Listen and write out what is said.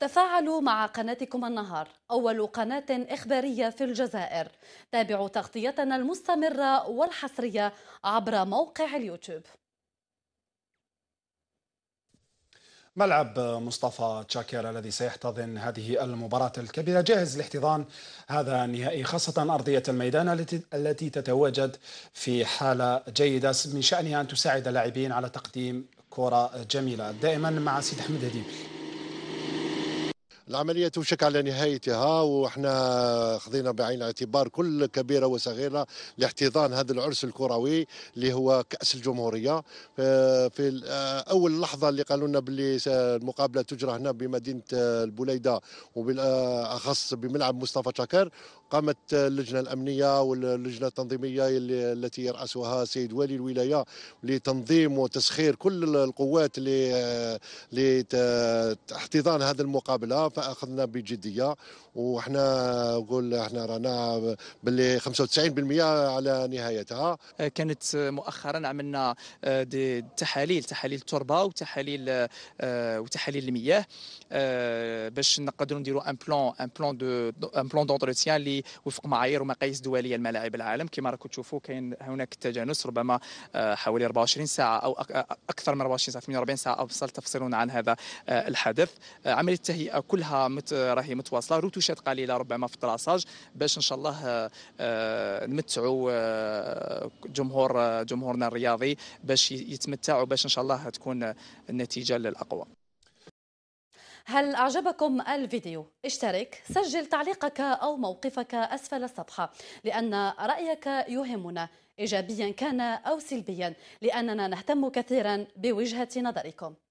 تفاعلوا مع قناتكم النهار أول قناة إخبارية في الجزائر تابعوا تغطيتنا المستمرة والحصرية عبر موقع اليوتيوب ملعب مصطفى تشاكير الذي سيحتضن هذه المباراة الكبيرة جاهز لاحتضان هذا النهائي خاصة أرضية الميدان التي تتواجد في حالة جيدة من شأنها أن تساعد اللاعبين على تقديم كرة جميلة دائما مع سيد أحمد هديب العملية توشك على نهايتها وإحنا خذينا بعين الاعتبار كل كبيرة وصغيرة لاحتضان هذا العرس الكروي اللي هو كأس الجمهورية في أول لحظة اللي قالوا لنا باللي المقابلة تجرى هنا بمدينة البليدة وبالأخص بملعب مصطفى شاكر قامت اللجنة الأمنية واللجنة التنظيمية التي يرأسها سيد والي الولاية لتنظيم وتسخير كل القوات لاحتضان هذا المقابلة فاخذنا بجديه وحنا نقول احنا رانا باللي 95% على نهايتها آه، كانت مؤخرا عملنا آه، دي تحاليل تحاليل التربه وتحاليل آه، وتحاليل المياه باش نقدروا نديروا ان بلان ان بلان دو ان بلان دونتروتيان اللي وفق معايير ومقاييس دوليه لملاعب العالم كما راكم تشوفوا كاين هناك تجانس ربما حوالي 24 ساعه او اكثر من 24 ساعه 48 ساعه او فصل تفصلون عن هذا الحدث عمليه التهيئه كلها منها مت راهي متواصله روتوشات قليله ربما في التراساج باش ان شاء الله آه، نمتعوا آه، جمهور آه، جمهورنا الرياضي باش يتمتعوا باش ان شاء الله تكون النتيجه للاقوى هل أعجبكم الفيديو؟ اشترك، سجل تعليقك أو موقفك أسفل الصفحة لأن رأيك يهمنا إيجابيا كان أو سلبيا لأننا نهتم كثيرا بوجهة نظركم